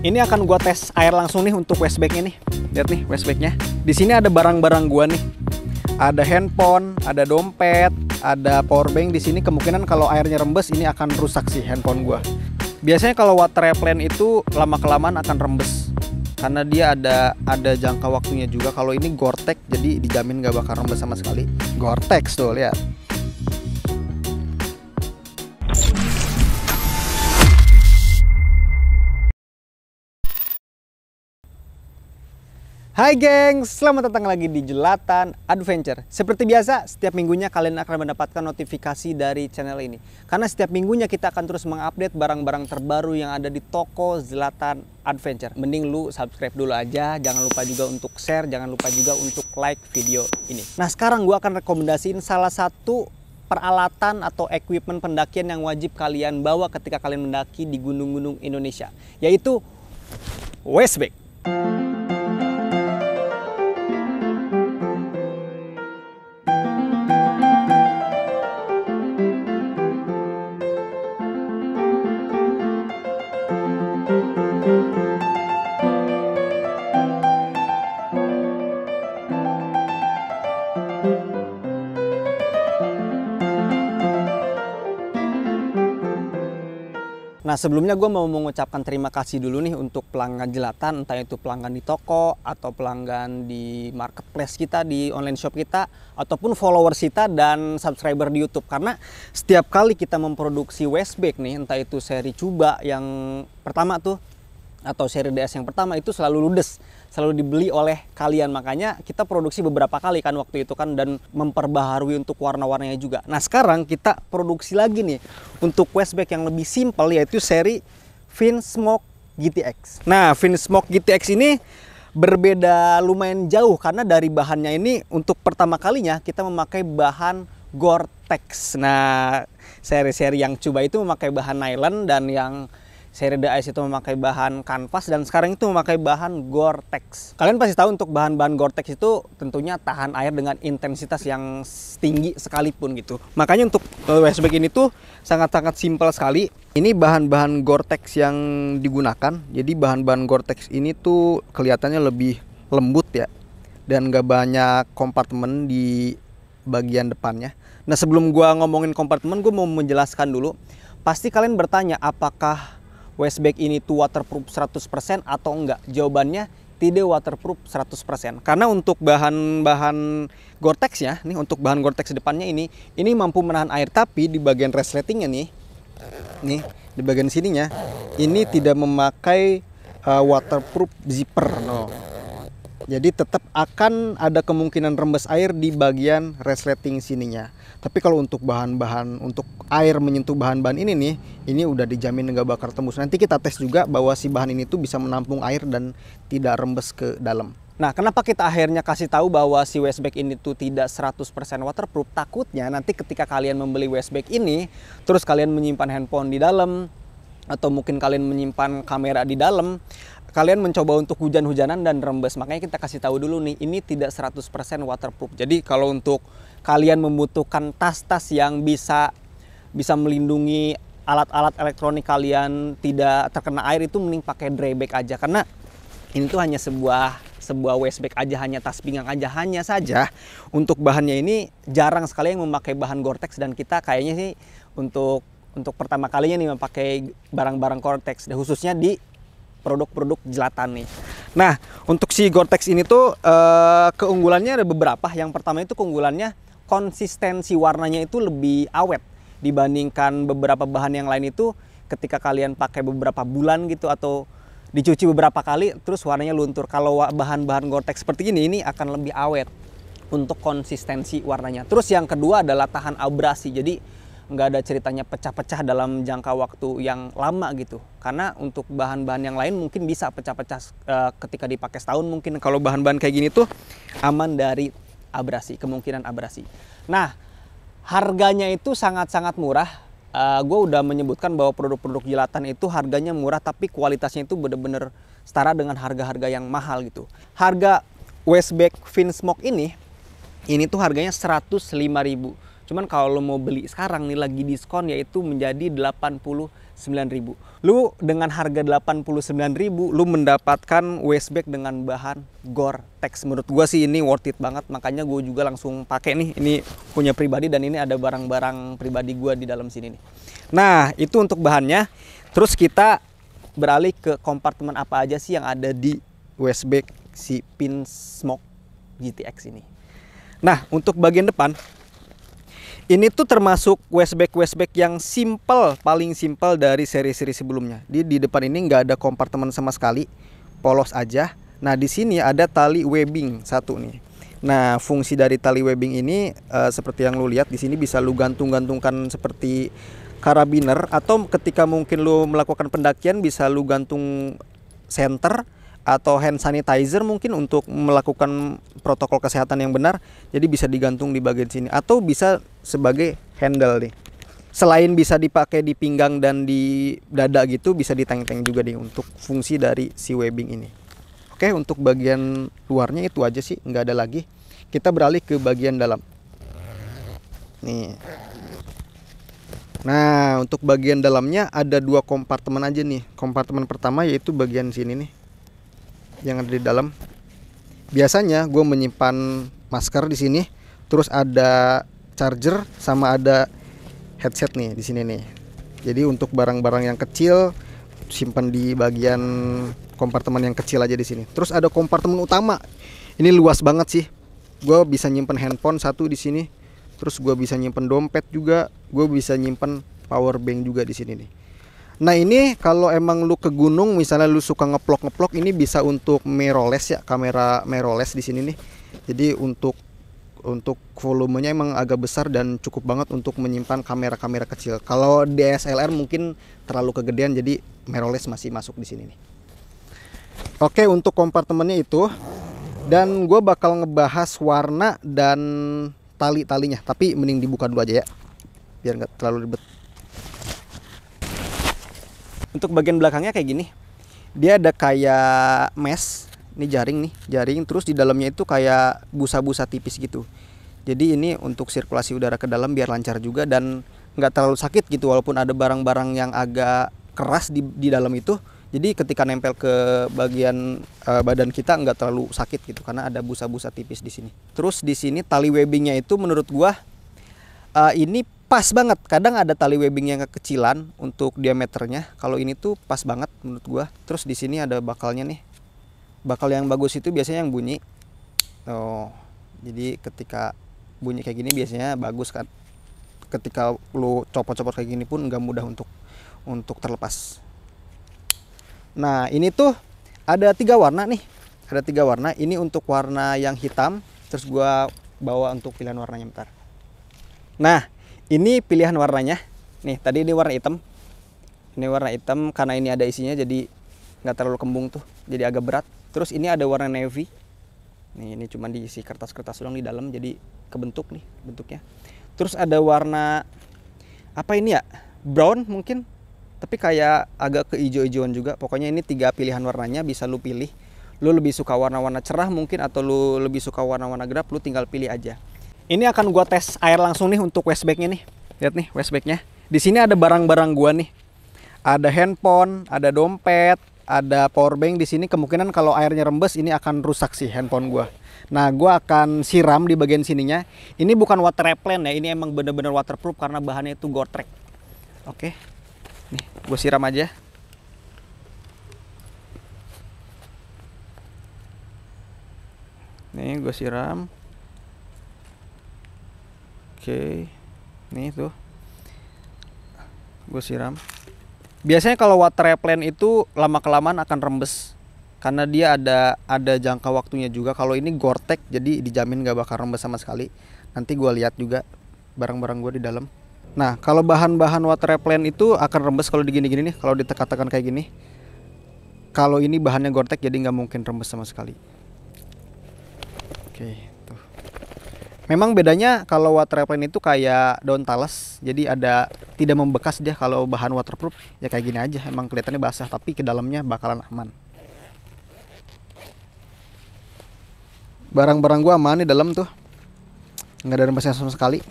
Ini akan gue tes air langsung nih untuk Bag ini, Lihat nih Bagnya. Di sini ada barang-barang gue nih. Ada handphone, ada dompet, ada power bank. di sini. Kemungkinan kalau airnya rembes ini akan rusak sih handphone gue. Biasanya kalau water airplane itu lama kelamaan akan rembes karena dia ada ada jangka waktunya juga. Kalau ini Gore-Tex jadi dijamin gak bakal rembes sama sekali. Gore-Tex tuh lihat. Hai geng, selamat datang lagi di Jelatan Adventure. Seperti biasa, setiap minggunya kalian akan mendapatkan notifikasi dari channel ini. Karena setiap minggunya kita akan terus mengupdate barang-barang terbaru yang ada di toko Jelatan Adventure. Mending lu subscribe dulu aja, jangan lupa juga untuk share, jangan lupa juga untuk like video ini. Nah sekarang gue akan rekomendasiin salah satu peralatan atau equipment pendakian yang wajib kalian bawa ketika kalian mendaki di gunung-gunung Indonesia, yaitu Westback. Nah sebelumnya gue mau mengucapkan terima kasih dulu nih untuk pelanggan jelatan, entah itu pelanggan di toko atau pelanggan di marketplace kita, di online shop kita, ataupun followers kita dan subscriber di YouTube. Karena setiap kali kita memproduksi waste bag nih, entah itu seri cuba yang pertama tuh atau seri DS yang pertama itu selalu ludes, selalu dibeli oleh kalian. Makanya kita produksi beberapa kali kan waktu itu kan dan memperbaharui untuk warna-warnanya juga. Nah, sekarang kita produksi lagi nih untuk Questback yang lebih simpel yaitu seri Fin Smoke GTX. Nah, Fin Smoke GTX ini berbeda lumayan jauh karena dari bahannya ini untuk pertama kalinya kita memakai bahan Gore-Tex. Nah, seri-seri yang coba itu memakai bahan nylon dan yang seri The Ice itu memakai bahan kanvas dan sekarang itu memakai bahan Gore-Tex. Kalian pasti tahu untuk bahan-bahan Gore-Tex itu tentunya tahan air dengan intensitas yang tinggi sekalipun gitu. Makanya untuk westbag eh, ini tuh sangat-sangat simpel sekali. Ini bahan-bahan Gore-Tex yang digunakan. Jadi bahan-bahan Gore-Tex ini tuh kelihatannya lebih lembut ya dan gak banyak kompartemen di bagian depannya. Nah sebelum gua ngomongin kompartemen, gue mau menjelaskan dulu. Pasti kalian bertanya apakah Westback ini tuh waterproof 100% atau enggak? Jawabannya tidak waterproof 100% karena untuk bahan-bahan Gore-Tex ya nih untuk bahan Gore-Tex depannya ini ini mampu menahan air tapi di bagian resletingnya nih nih di bagian sininya ini tidak memakai uh, waterproof zipper no jadi tetap akan ada kemungkinan rembes air di bagian resleting sininya tapi kalau untuk bahan-bahan untuk air menyentuh bahan-bahan ini nih, ini udah dijamin nggak bakar tembus. Nanti kita tes juga bahwa si bahan ini tuh bisa menampung air dan tidak rembes ke dalam. Nah, kenapa kita akhirnya kasih tahu bahwa si waste bag ini tuh tidak 100% waterproof? Takutnya nanti ketika kalian membeli waste bag ini, terus kalian menyimpan handphone di dalam atau mungkin kalian menyimpan kamera di dalam, kalian mencoba untuk hujan-hujanan dan rembes makanya kita kasih tahu dulu nih ini tidak 100% waterproof jadi kalau untuk kalian membutuhkan tas-tas yang bisa bisa melindungi alat-alat elektronik kalian tidak terkena air itu mending pakai dry bag aja karena ini tuh hanya sebuah sebuah waist bag aja hanya tas pinggang aja hanya saja untuk bahannya ini jarang sekali yang memakai bahan Gore-Tex dan kita kayaknya sih untuk untuk pertama kalinya nih memakai barang-barang Gore-Tex khususnya di produk-produk jelatan nih. Nah, untuk si Gore-Tex ini tuh eh, keunggulannya ada beberapa. Yang pertama itu keunggulannya konsistensi warnanya itu lebih awet dibandingkan beberapa bahan yang lain itu ketika kalian pakai beberapa bulan gitu atau dicuci beberapa kali terus warnanya luntur. Kalau bahan-bahan Gore-Tex seperti ini ini akan lebih awet untuk konsistensi warnanya. Terus yang kedua adalah tahan abrasi. Jadi nggak ada ceritanya pecah-pecah dalam jangka waktu yang lama gitu karena untuk bahan-bahan yang lain mungkin bisa pecah-pecah uh, ketika dipakai setahun mungkin kalau bahan-bahan kayak gini tuh aman dari abrasi kemungkinan abrasi nah harganya itu sangat-sangat murah uh, eh, gue udah menyebutkan bahwa produk-produk jelatan itu harganya murah tapi kualitasnya itu bener-bener setara dengan harga-harga yang mahal gitu harga Westback Smoke ini ini tuh harganya 105 ribu Cuman kalau lo mau beli sekarang nih lagi diskon yaitu menjadi 89.000. Lu dengan harga 89.000 lu mendapatkan waste dengan bahan Gore-Tex. Menurut gua sih ini worth it banget makanya gue juga langsung pakai nih. Ini punya pribadi dan ini ada barang-barang pribadi gua di dalam sini nih. Nah, itu untuk bahannya. Terus kita beralih ke kompartemen apa aja sih yang ada di waste bag si Pin Smoke GTX ini. Nah, untuk bagian depan ini tuh termasuk westback westback yang simple, paling simple dari seri-seri sebelumnya. Di di depan ini nggak ada kompartemen sama sekali, polos aja. Nah di sini ada tali webbing satu nih. Nah fungsi dari tali webbing ini uh, seperti yang lu lihat di sini bisa lu gantung-gantungkan seperti karabiner atau ketika mungkin lu melakukan pendakian bisa lu gantung center atau hand sanitizer mungkin untuk melakukan protokol kesehatan yang benar jadi bisa digantung di bagian sini atau bisa sebagai handle nih selain bisa dipakai di pinggang dan di dada gitu bisa diteng-teng juga nih untuk fungsi dari si webbing ini oke untuk bagian luarnya itu aja sih nggak ada lagi kita beralih ke bagian dalam nih Nah, untuk bagian dalamnya ada dua kompartemen aja nih. Kompartemen pertama yaitu bagian sini nih yang ada di dalam. Biasanya gue menyimpan masker di sini, terus ada charger sama ada headset nih di sini nih. Jadi untuk barang-barang yang kecil simpan di bagian kompartemen yang kecil aja di sini. Terus ada kompartemen utama. Ini luas banget sih. Gue bisa nyimpan handphone satu di sini. Terus gue bisa nyimpan dompet juga. Gue bisa nyimpan power bank juga di sini nih. Nah ini kalau emang lu ke gunung misalnya lu suka ngeplok ngeplok ini bisa untuk mirrorless ya kamera mirrorless di sini nih. Jadi untuk untuk volumenya emang agak besar dan cukup banget untuk menyimpan kamera-kamera kecil. Kalau DSLR mungkin terlalu kegedean jadi mirrorless masih masuk di sini nih. Oke untuk kompartemennya itu dan gue bakal ngebahas warna dan tali-talinya tapi mending dibuka dulu aja ya biar nggak terlalu ribet. Untuk bagian belakangnya kayak gini. Dia ada kayak mesh, ini jaring nih, jaring terus di dalamnya itu kayak busa-busa tipis gitu. Jadi ini untuk sirkulasi udara ke dalam biar lancar juga dan nggak terlalu sakit gitu walaupun ada barang-barang yang agak keras di di dalam itu. Jadi ketika nempel ke bagian uh, badan kita nggak terlalu sakit gitu karena ada busa-busa tipis di sini. Terus di sini tali webbingnya itu menurut gua uh, ini pas banget kadang ada tali webbing yang kekecilan untuk diameternya kalau ini tuh pas banget menurut gua terus di sini ada bakalnya nih bakal yang bagus itu biasanya yang bunyi oh jadi ketika bunyi kayak gini biasanya bagus kan ketika lu copot-copot kayak gini pun nggak mudah untuk untuk terlepas nah ini tuh ada tiga warna nih ada tiga warna ini untuk warna yang hitam terus gua bawa untuk pilihan warnanya bentar nah ini pilihan warnanya nih tadi ini warna hitam ini warna hitam karena ini ada isinya jadi nggak terlalu kembung tuh jadi agak berat terus ini ada warna navy nih ini cuma diisi kertas-kertas doang di dalam jadi kebentuk nih bentuknya terus ada warna apa ini ya brown mungkin tapi kayak agak ke ijo-ijoan juga pokoknya ini tiga pilihan warnanya bisa lu pilih lu lebih suka warna-warna cerah mungkin atau lu lebih suka warna-warna gelap lu tinggal pilih aja ini akan gue tes air langsung nih untuk Bagnya nih lihat nih Bagnya. di sini ada barang-barang gue nih ada handphone ada dompet ada power bank di sini kemungkinan kalau airnya rembes ini akan rusak sih handphone gue. nah gue akan siram di bagian sininya ini bukan water repellent ya ini emang bener-bener waterproof karena bahannya itu Gore-Tex. oke nih gue siram aja nih gue siram Oke. Nih tuh. Gue siram. Biasanya kalau water replant itu lama kelamaan akan rembes karena dia ada ada jangka waktunya juga. Kalau ini Gortek jadi dijamin gak bakal rembes sama sekali. Nanti gue lihat juga barang-barang gue di dalam. Nah, kalau bahan-bahan water replant itu akan rembes kalau digini-gini nih, kalau ditekan kayak gini. Kalau ini bahannya Gortek jadi nggak mungkin rembes sama sekali. Oke, Memang bedanya kalau waterplane itu kayak daun talas, jadi ada tidak membekas dia kalau bahan waterproof ya kayak gini aja. Emang kelihatannya basah tapi ke dalamnya bakalan aman. Barang-barang gua aman di dalam tuh. Nggak ada rempesnya sama sekali.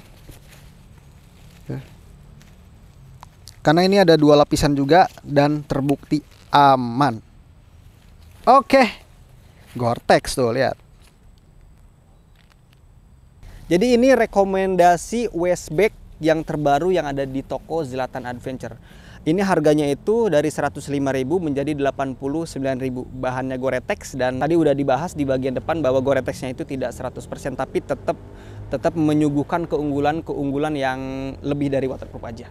Karena ini ada dua lapisan juga dan terbukti aman. Oke. Gore-Tex tuh lihat. Jadi ini rekomendasi Westback yang terbaru yang ada di toko Zlatan Adventure. Ini harganya itu dari 105.000 menjadi 89.000. Bahannya Gore-Tex dan tadi udah dibahas di bagian depan bahwa gore Goretexnya itu tidak 100% tapi tetap tetap menyuguhkan keunggulan-keunggulan yang lebih dari waterproof aja.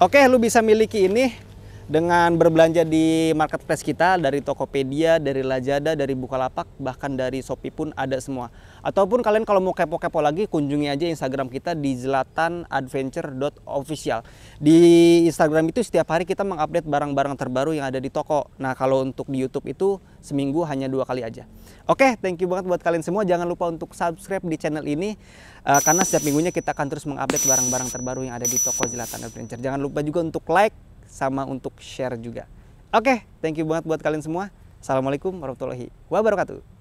Oke, lu bisa miliki ini dengan berbelanja di marketplace kita dari Tokopedia, dari Lazada, dari Bukalapak, bahkan dari Shopee pun ada semua. Ataupun kalian kalau mau kepo-kepo lagi kunjungi aja Instagram kita di zlatanadventure.official. Di Instagram itu setiap hari kita mengupdate barang-barang terbaru yang ada di toko. Nah, kalau untuk di YouTube itu seminggu hanya dua kali aja. Oke, thank you banget buat kalian semua. Jangan lupa untuk subscribe di channel ini uh, karena setiap minggunya kita akan terus mengupdate barang-barang terbaru yang ada di toko Zlatan Adventure. Jangan lupa juga untuk like sama untuk share juga. Oke, okay, thank you banget buat kalian semua. Assalamualaikum warahmatullahi wabarakatuh.